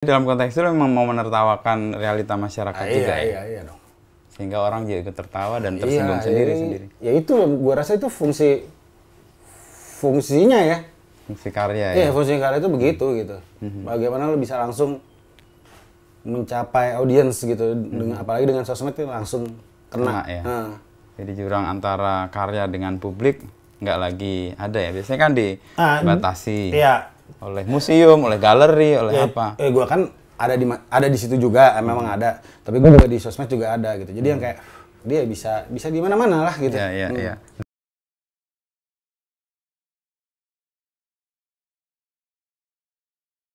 Dalam konteks itu memang mau menertawakan realita masyarakat ah, juga ya. Iya, iya dong. Sehingga orang jadi tertawa dan iya, tersinggung sendiri-sendiri. Iya, iya, sendiri. ya itu gua rasa itu fungsi fungsinya ya. Fungsi karya ya. Iya, fungsi karya itu begitu hmm. gitu. Hmm. Bagaimana lo bisa langsung mencapai audiens gitu hmm. dengan apalagi dengan sosmed itu langsung kena, kena ya. Hmm. Jadi jurang antara karya dengan publik nggak lagi ada ya. Biasanya kan ah, dibatasi. Ah, iya oleh museum, oleh galeri, oleh ya, apa? Eh, gue kan ada di ada di situ juga, eh, memang hmm. ada. Tapi gue juga di sosmed juga ada gitu. Jadi hmm. yang kayak dia bisa bisa di mana-mana lah gitu. Iya, iya, iya. Hmm. Ya.